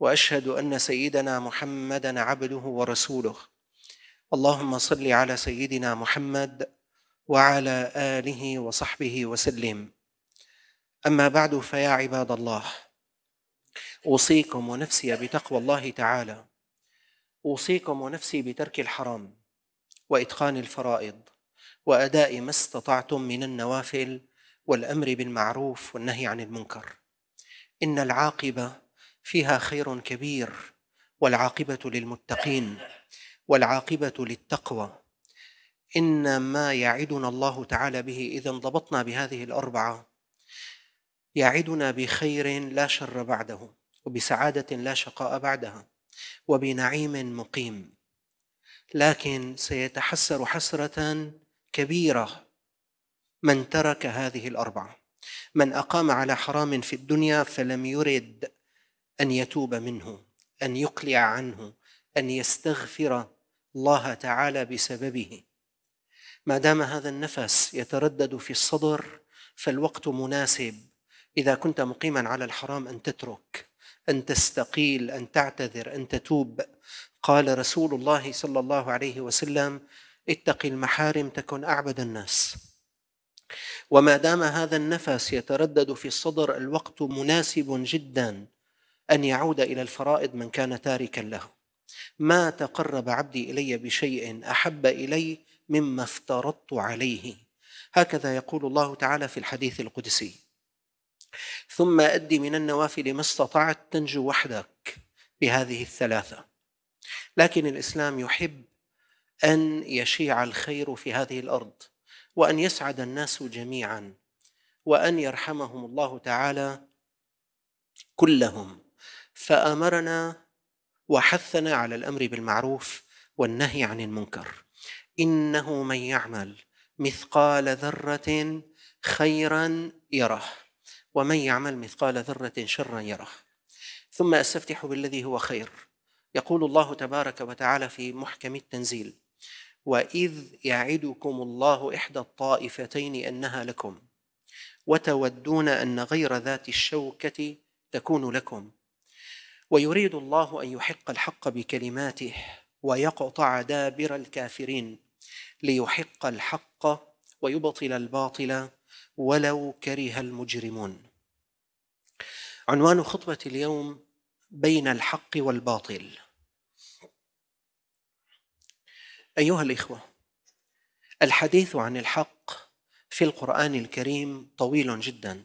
واشهد ان سيدنا محمدا عبده ورسوله اللهم صل على سيدنا محمد وعلى اله وصحبه وسلم اما بعد فيا عباد الله اوصيكم ونفسي بتقوى الله تعالى اوصيكم ونفسي بترك الحرام واتقان الفرائض واداء ما استطعتم من النوافل والامر بالمعروف والنهي عن المنكر ان العاقبه فيها خير كبير والعاقبه للمتقين والعاقبه للتقوى ان ما يعدنا الله تعالى به اذا انضبطنا بهذه الاربعه يعدنا بخير لا شر بعده وبسعاده لا شقاء بعدها وبنعيم مقيم لكن سيتحسر حسره كبيره من ترك هذه الاربعه من اقام على حرام في الدنيا فلم يرد ان يتوب منه ان يقلع عنه ان يستغفر الله تعالى بسببه ما دام هذا النفس يتردد في الصدر فالوقت مناسب اذا كنت مقيما على الحرام ان تترك ان تستقيل ان تعتذر ان تتوب قال رسول الله صلى الله عليه وسلم اتق المحارم تكن اعبد الناس وما دام هذا النفس يتردد في الصدر الوقت مناسب جدا ان يعود الى الفرائض من كان تاركا له ما تقرب عبدي الي بشيء احب الي مما افترضت عليه هكذا يقول الله تعالى في الحديث القدسي ثم ادي من النوافل ما استطعت تنجو وحدك بهذه الثلاثة لكن الإسلام يحب أن يشيع الخير في هذه الأرض وأن يسعد الناس جميعا وأن يرحمهم الله تعالى كلهم فامرنا وحثنا على الامر بالمعروف والنهي عن المنكر انه من يعمل مثقال ذره خيرا يره ومن يعمل مثقال ذره شرا يره ثم استفتح بالذي هو خير يقول الله تبارك وتعالى في محكم التنزيل واذ يعدكم الله احدى الطائفتين انها لكم وتودون ان غير ذات الشوكه تكون لكم ويريد الله ان يحق الحق بكلماته ويقطع دابر الكافرين ليحق الحق ويبطل الباطل ولو كره المجرمون عنوان خطبه اليوم بين الحق والباطل ايها الاخوه الحديث عن الحق في القران الكريم طويل جدا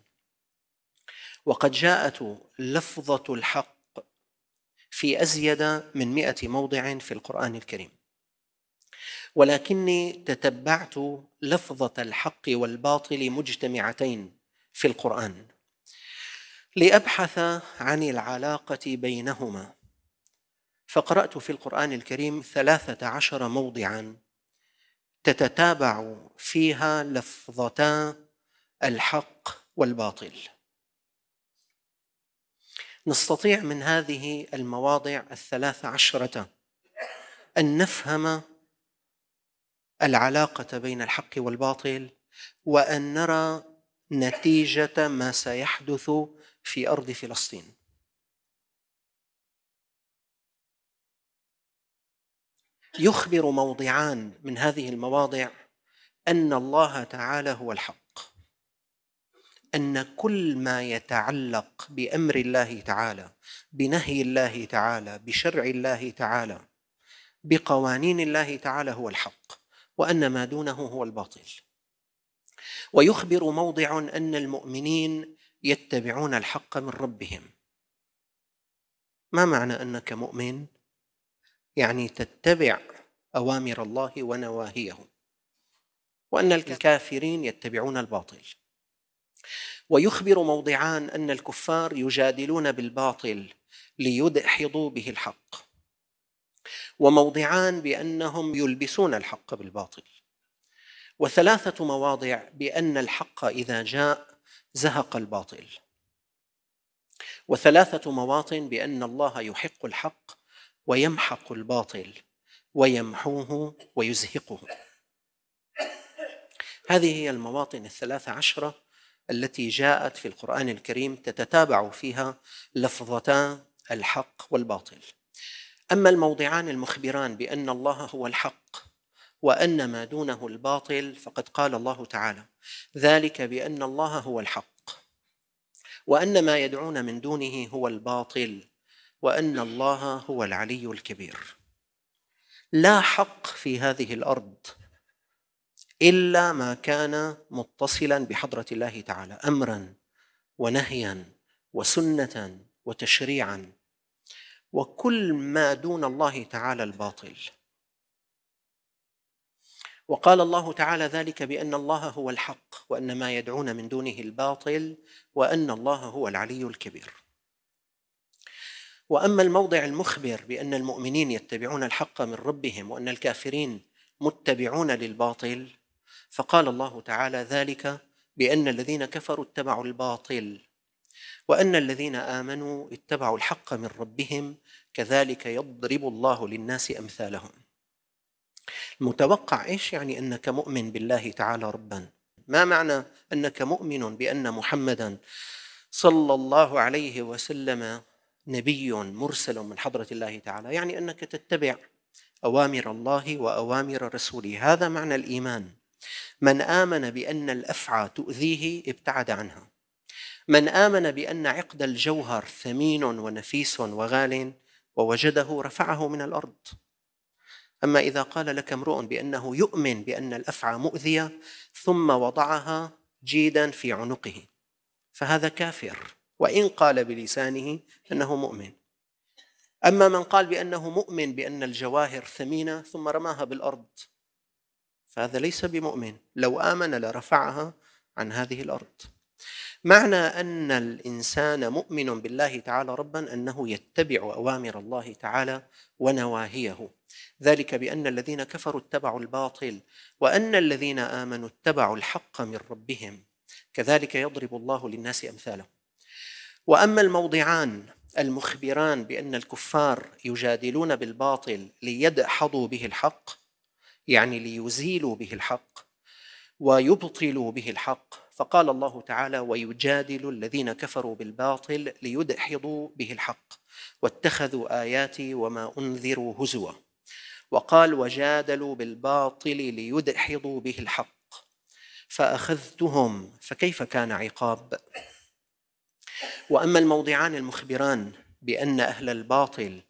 وقد جاءت لفظه الحق في أزيد من مئة موضع في القرآن الكريم ولكني تتبعت لفظة الحق والباطل مجتمعتين في القرآن لأبحث عن العلاقة بينهما فقرأت في القرآن الكريم ثلاثة عشر موضعا تتتابع فيها لفظتا الحق والباطل نستطيع من هذه المواضع الثلاث عشرة أن نفهم العلاقة بين الحق والباطل وأن نرى نتيجة ما سيحدث في أرض فلسطين يخبر موضعان من هذه المواضع أن الله تعالى هو الحق ان كل ما يتعلق بامر الله تعالى بنهي الله تعالى بشرع الله تعالى بقوانين الله تعالى هو الحق وان ما دونه هو الباطل ويخبر موضع ان المؤمنين يتبعون الحق من ربهم ما معنى انك مؤمن يعني تتبع اوامر الله ونواهيه وان الكافرين يتبعون الباطل ويخبر موضعان ان الكفار يجادلون بالباطل ليدحضوا به الحق وموضعان بانهم يلبسون الحق بالباطل وثلاثه مواضع بان الحق اذا جاء زهق الباطل وثلاثه مواطن بان الله يحق الحق ويمحق الباطل ويمحوه ويزهقه هذه هي المواطن الثلاثه عشره التي جاءت في القرآن الكريم تتتابع فيها لفظتا الحق والباطل. أما الموضعان المخبران بأن الله هو الحق وأن ما دونه الباطل فقد قال الله تعالى: ذلك بأن الله هو الحق وأن ما يدعون من دونه هو الباطل وأن الله هو العلي الكبير. لا حق في هذه الأرض إلا ما كان متصلا بحضرة الله تعالى أمرا ونهيا وسنة وتشريعا وكل ما دون الله تعالى الباطل وقال الله تعالى ذلك بان الله هو الحق وان ما يدعون من دونه الباطل وان الله هو العلي الكبير واما الموضع المخبر بان المؤمنين يتبعون الحق من ربهم وان الكافرين متبعون للباطل فقال الله تعالى ذلك بأن الذين كفروا اتبعوا الباطل وأن الذين آمنوا اتبعوا الحق من ربهم كذلك يضرب الله للناس أمثالهم المتوقع إيش يعني أنك مؤمن بالله تعالى ربا ما معنى أنك مؤمن بأن محمدا صلى الله عليه وسلم نبي مرسل من حضرة الله تعالى يعني أنك تتبع أوامر الله وأوامر رسوله هذا معنى الإيمان من آمن بأن الأفعى تؤذيه ابتعد عنها من آمن بأن عقد الجوهر ثمين ونفيس وغال ووجده رفعه من الأرض أما إذا قال لك امرؤ بأنه يؤمن بأن الأفعى مؤذية ثم وضعها جيدا في عنقه فهذا كافر وإن قال بلسانه أنه مؤمن أما من قال بأنه مؤمن بأن الجواهر ثمينة ثم رماها بالأرض فهذا ليس بمؤمن لو آمن لرفعها عن هذه الأرض معنى أن الإنسان مؤمن بالله تعالى ربا أنه يتبع أوامر الله تعالى ونواهيه ذلك بأن الذين كفروا اتبعوا الباطل وأن الذين آمنوا اتبعوا الحق من ربهم كذلك يضرب الله للناس أمثاله وأما الموضعان المخبران بأن الكفار يجادلون بالباطل ليدحضوا به الحق يعني ليزيلوا به الحق ويبطلوا به الحق فقال الله تعالى ويجادل الذين كفروا بالباطل ليدحضوا به الحق واتخذوا اياتي وما انذروا هزوا وقال وجادلوا بالباطل ليدحضوا به الحق فاخذتهم فكيف كان عقاب واما الموضعان المخبران بان اهل الباطل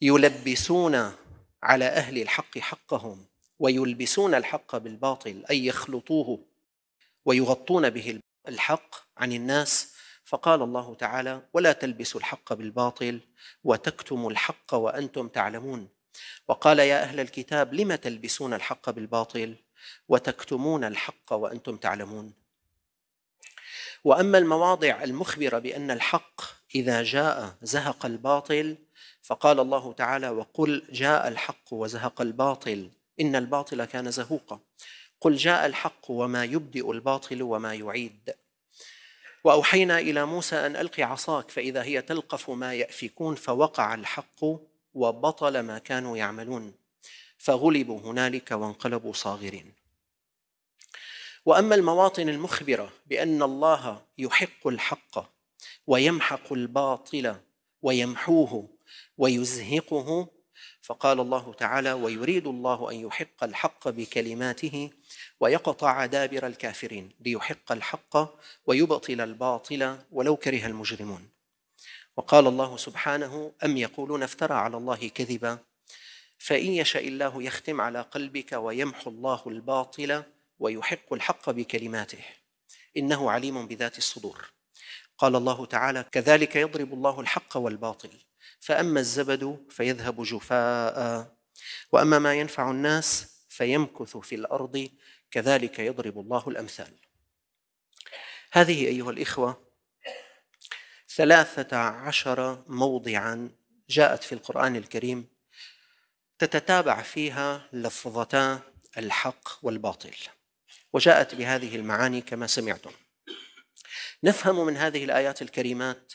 يلبسون على اهل الحق حقهم ويلبسون الحق بالباطل اي يخلطوه ويغطون به الحق عن الناس فقال الله تعالى ولا تلبسوا الحق بالباطل وتكتموا الحق وانتم تعلمون وقال يا اهل الكتاب لم تلبسون الحق بالباطل وتكتمون الحق وانتم تعلمون واما المواضع المخبره بان الحق اذا جاء زهق الباطل فقال الله تعالى وقل جاء الحق وزهق الباطل إن الباطل كان زهوقا قل جاء الحق وما يبدئ الباطل وما يعيد وأوحينا إلى موسى أن ألقي عصاك فإذا هي تلقف ما يأفكون فوقع الحق وبطل ما كانوا يعملون فغلبوا هنالك وانقلبوا صاغرين واما المواطن المخبره بان الله يحق الحق ويمحق الباطل ويمحوه ويزهقه فقال الله تعالى ويريد الله ان يحق الحق بكلماته ويقطع دابر الكافرين ليحق الحق ويبطل الباطل ولو كره المجرمون وقال الله سبحانه ام يقولون افترى على الله كذبا فان يشاء الله يختم على قلبك ويمحو الله الباطل ويحق الحق بكلماته انه عليم بذات الصدور قال الله تعالى كذلك يضرب الله الحق والباطل فأما الزبد فيذهب جفاء وأما ما ينفع الناس فيمكث في الأرض كذلك يضرب الله الأمثال هذه أيها الإخوة ثلاثة عشر موضعا جاءت في القرآن الكريم تتتابع فيها لفظتا الحق والباطل وجاءت بهذه المعاني كما سمعتم نفهم من هذه الآيات الكريمات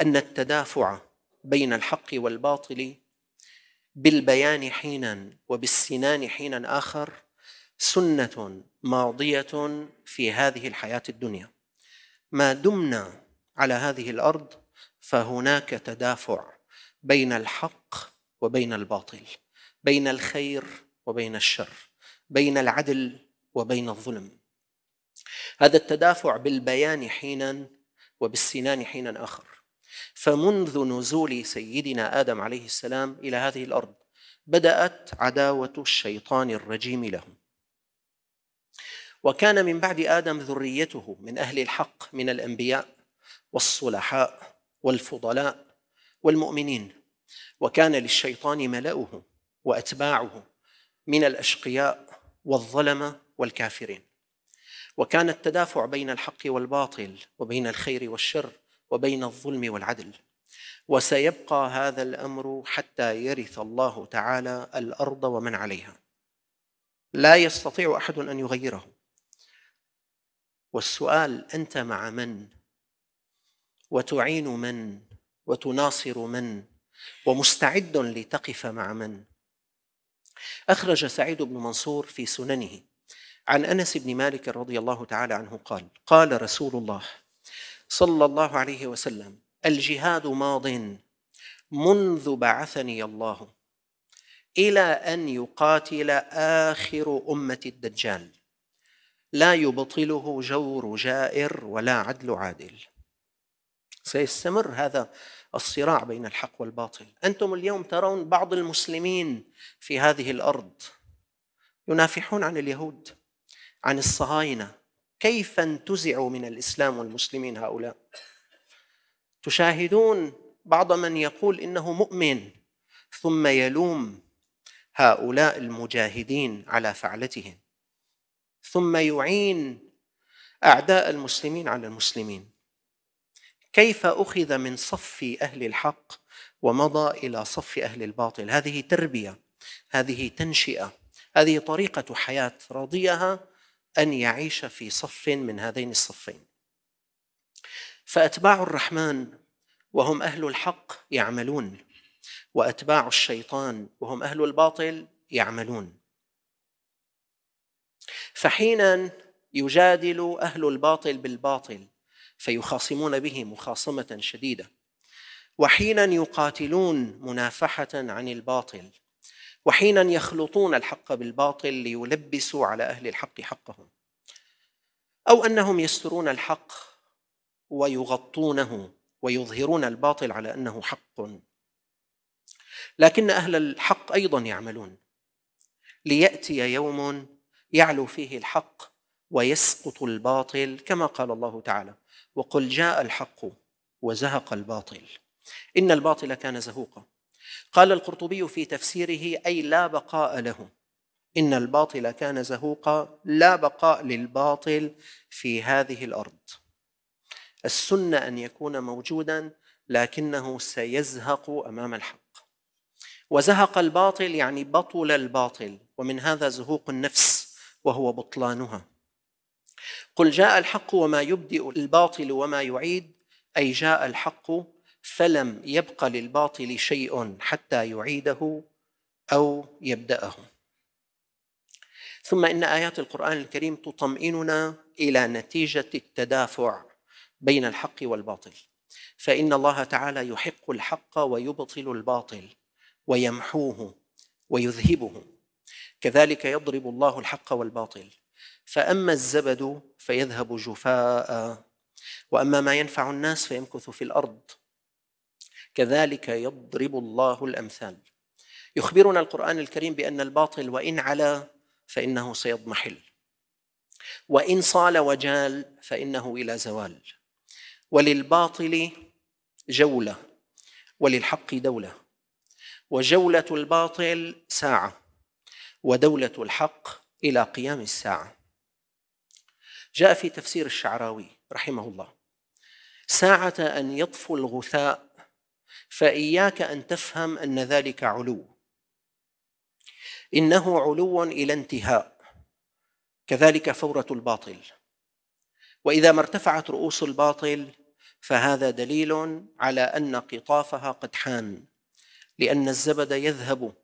أن التدافع بين الحق والباطل بالبيان حينا وبالسنان حينا اخر سنه ماضيه في هذه الحياه الدنيا ما دمنا على هذه الارض فهناك تدافع بين الحق وبين الباطل بين الخير وبين الشر بين العدل وبين الظلم هذا التدافع بالبيان حينا وبالسنان حينا اخر فمنذ نزول سيدنا ادم عليه السلام الى هذه الارض بدات عداوه الشيطان الرجيم لهم وكان من بعد ادم ذريته من اهل الحق من الانبياء والصلحاء والفضلاء والمؤمنين وكان للشيطان ملأه واتباعه من الاشقياء والظلمه والكافرين وكان التدافع بين الحق والباطل وبين الخير والشر وبين الظلم والعدل وسيبقى هذا الامر حتى يرث الله تعالى الارض ومن عليها لا يستطيع احد ان يغيره والسؤال انت مع من وتعين من وتناصر من ومستعد لتقف مع من اخرج سعيد بن منصور في سننه عن انس بن مالك رضي الله تعالى عنه قال قال رسول الله صلى الله عليه وسلم الجهاد ماض منذ بعثني الله الى ان يقاتل اخر امه الدجال لا يبطله جور جائر ولا عدل عادل سيستمر هذا الصراع بين الحق والباطل انتم اليوم ترون بعض المسلمين في هذه الارض ينافحون عن اليهود عن الصهاينه كيف انتزعوا من الاسلام والمسلمين هؤلاء تشاهدون بعض من يقول انه مؤمن ثم يلوم هؤلاء المجاهدين على فعلتهم ثم يعين اعداء المسلمين على المسلمين كيف اخذ من صف اهل الحق ومضى الى صف اهل الباطل هذه تربيه هذه تنشئه هذه طريقه حياه رضيها ان يعيش في صف من هذين الصفين فاتباع الرحمن وهم اهل الحق يعملون واتباع الشيطان وهم اهل الباطل يعملون فحينا يجادل اهل الباطل بالباطل فيخاصمون به مخاصمه شديده وحينا يقاتلون منافحه عن الباطل وحينا يخلطون الحق بالباطل ليلبسوا على اهل الحق حقهم او انهم يسترون الحق ويغطونه ويظهرون الباطل على انه حق لكن اهل الحق ايضا يعملون لياتي يوم يعلو فيه الحق ويسقط الباطل كما قال الله تعالى وقل جاء الحق وزهق الباطل ان الباطل كان زهوقا قال القرطبي في تفسيره أي لا بقاء له إن الباطل كان زهوقا لا بقاء للباطل في هذه الأرض السنة أن يكون موجودا لكنه سيزهق أمام الحق وزهق الباطل يعني بطل الباطل ومن هذا زهوق النفس وهو بطلانها قل جاء الحق وما يبدئ الباطل وما يعيد أي جاء الحق فلم يبق للباطل شيء حتى يعيده او يبداه ثم ان ايات القران الكريم تطمئننا الى نتيجه التدافع بين الحق والباطل فان الله تعالى يحق الحق ويبطل الباطل ويمحوه ويذهبه كذلك يضرب الله الحق والباطل فاما الزبد فيذهب جفاء واما ما ينفع الناس فيمكث في الارض كذلك يضرب الله الامثال يخبرنا القران الكريم بان الباطل وان علا فانه سيضمحل وان صال وجال فانه الى زوال وللباطل جوله وللحق دوله وجوله الباطل ساعه ودوله الحق الى قيام الساعه جاء في تفسير الشعراوي رحمه الله ساعه ان يطفو الغثاء فإياك أن تفهم أن ذلك علو إنه علو إلى انتهاء كذلك فورة الباطل وإذا ما ارتفعت رؤوس الباطل فهذا دليل على أن قطافها قد حان لأن الزبد يذهب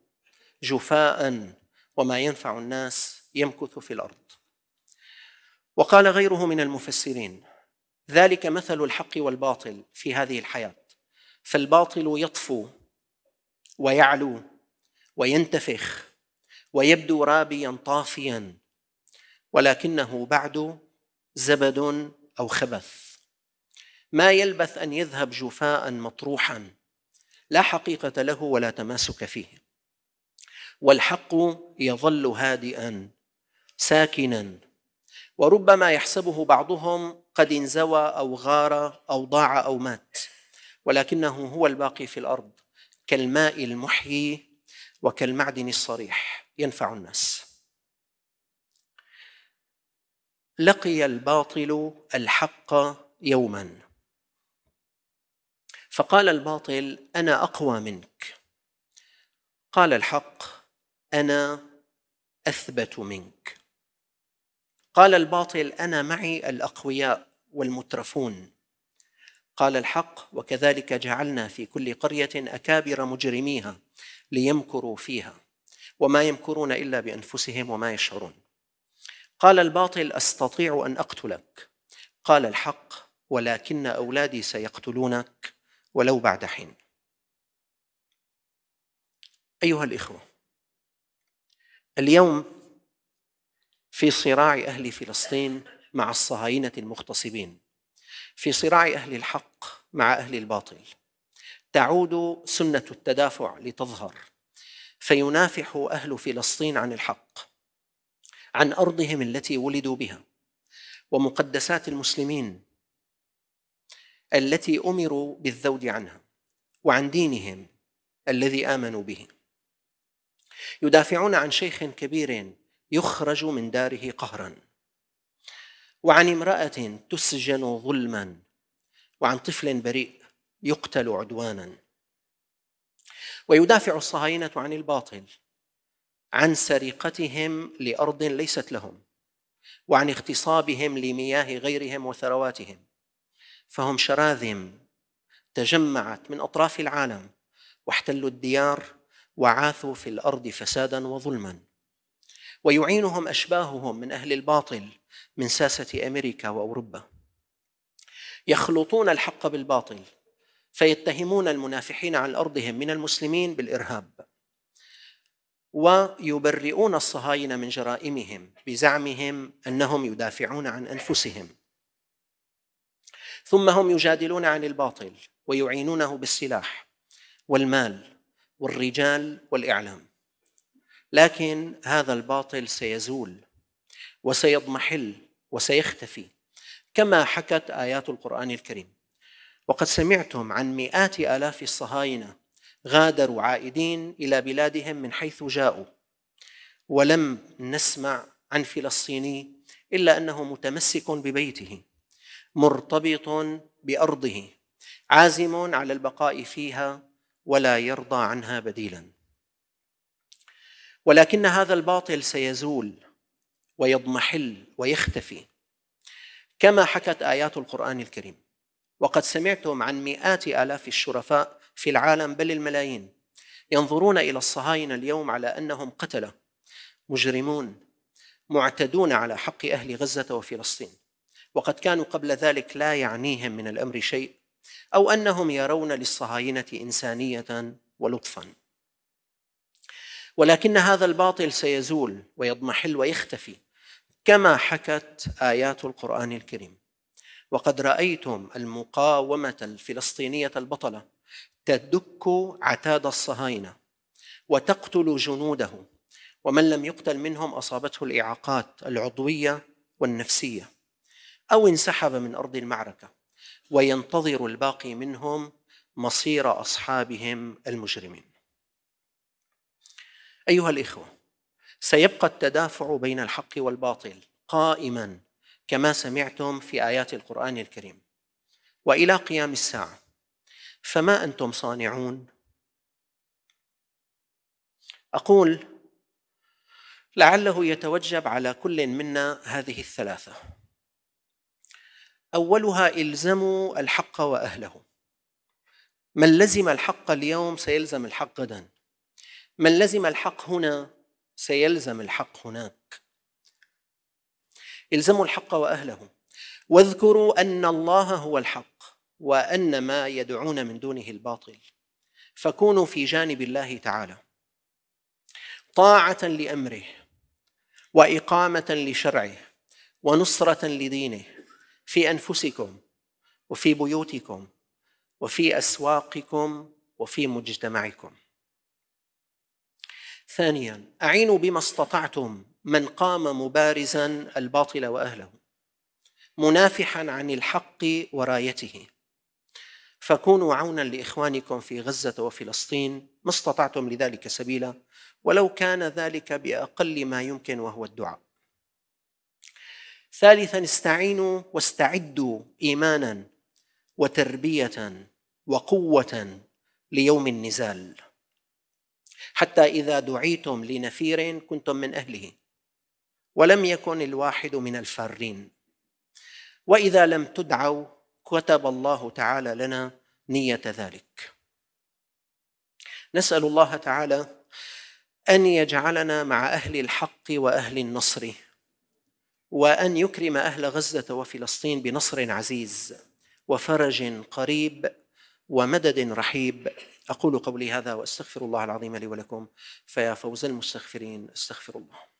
جفاء وما ينفع الناس يمكث في الأرض وقال غيره من المفسرين ذلك مثل الحق والباطل في هذه الحياه فالباطل يطفو ويعلو وينتفخ ويبدو رابيا طافيا ولكنه بعد زبد او خبث ما يلبث ان يذهب جفاء مطروحا لا حقيقه له ولا تماسك فيه والحق يظل هادئا ساكنا وربما يحسبه بعضهم قد انزوى او غار او ضاع او مات ولكنه هو الباقي في الارض كالماء المحيي وكالمعدن الصريح ينفع الناس لقي الباطل الحق يوما فقال الباطل انا اقوى منك قال الحق انا اثبت منك قال الباطل انا معي الاقوياء والمترفون قال الحق وكذلك جعلنا في كل قرية أكابر مجرميها ليمكروا فيها وما يمكرون إلا بأنفسهم وما يشعرون قال الباطل أستطيع أن أقتلك قال الحق ولكن أولادي سيقتلونك ولو بعد حين أيها الإخوة اليوم في صراع أهل فلسطين مع الصهاينة المغتصبين في صراع اهل الحق مع اهل الباطل تعود سنه التدافع لتظهر فينافح اهل فلسطين عن الحق عن ارضهم التي ولدوا بها ومقدسات المسلمين التي امروا بالذود عنها وعن دينهم الذي امنوا به يدافعون عن شيخ كبير يخرج من داره قهرا وعن امرأة تسجن ظلما وعن طفل بريء يقتل عدوانا ويدافع الصهاينة عن الباطل عن سرقتهم لأرض ليست لهم وعن اغتصابهم لمياه غيرهم وثرواتهم فهم شراذم تجمعت من أطراف العالم واحتلوا الديار وعاثوا في الأرض فسادا وظلما ويعينهم أشباههم من أهل الباطل من ساسة أمريكا وأوروبا يخلطون الحق بالباطل فيتهمون المنافحين عن أرضهم من المسلمين بالإرهاب ويبرئون الصهاينة من جرائمهم بزعمهم أنهم يدافعون عن أنفسهم ثم هم يجادلون عن الباطل ويعينونه بالسلاح والمال والرجال والإعلام لكن هذا الباطل سيزول وسيضمحل وسيختفي كما حكت آيات القرآن الكريم وقد سمعتم عن مئات آلاف الصهاينة غادروا عائدين إلى بلادهم من حيث جاءوا ولم نسمع عن فلسطيني إلا أنه متمسك ببيته مرتبط بأرضه عازم على البقاء فيها ولا يرضى عنها بديلا ولكن هذا الباطل سيزول ويضمحل ويختفي كما حكت آيات القرآن الكريم وقد سمعتم عن مئات آلاف الشرفاء في العالم بل الملايين ينظرون إلى الصهاينة اليوم على أنهم قتلة مجرمون معتدون على حق أهل غزة وفلسطين وقد كانوا قبل ذلك لا يعنيهم من الأمر شيء أو أنهم يرون للصهاينة إنسانية ولطفا ولكن هذا الباطل سيزول ويضمحل ويختفي كما حكت ايات القران الكريم وقد رايتم المقاومه الفلسطينيه البطله تدك عتاد الصهاينه وتقتل جنوده ومن لم يقتل منهم اصابته الاعاقات العضويه والنفسيه او انسحب من ارض المعركه وينتظر الباقي منهم مصير اصحابهم المجرمين ايها الاخوه سيبقى التدافع بين الحق والباطل قائما كما سمعتم في ايات القران الكريم والى قيام الساعه فما انتم صانعون اقول لعله يتوجب على كل منا هذه الثلاثه اولها الزموا الحق واهله من لزم الحق اليوم سيلزم الحق غدا من لزم الحق هنا سيلزم الحق هناك الزموا الحق واهله واذكروا ان الله هو الحق وان ما يدعون من دونه الباطل فكونوا في جانب الله تعالى طاعه لامره واقامه لشرعه ونصره لدينه في انفسكم وفي بيوتكم وفي اسواقكم وفي مجتمعكم ثانيا اعينوا بما استطعتم من قام مبارزا الباطل واهله منافحا عن الحق ورايته فكونوا عونا لاخوانكم في غزه وفلسطين ما استطعتم لذلك سبيلا ولو كان ذلك باقل ما يمكن وهو الدعاء. ثالثا استعينوا واستعدوا ايمانا وتربيه وقوه ليوم النزال. حتى إذا دعيتم لنفير كنتم من أهله ولم يكن الواحد من الفارين وإذا لم تدعوا كتب الله تعالى لنا نية ذلك نسأل الله تعالى أن يجعلنا مع أهل الحق وأهل النصر وأن يكرم أهل غزة وفلسطين بنصر عزيز وفرج قريب ومدد رحيب أقول قولي هذا وأستغفر الله العظيم لي ولكم فيا فوز المستغفرين استغفر الله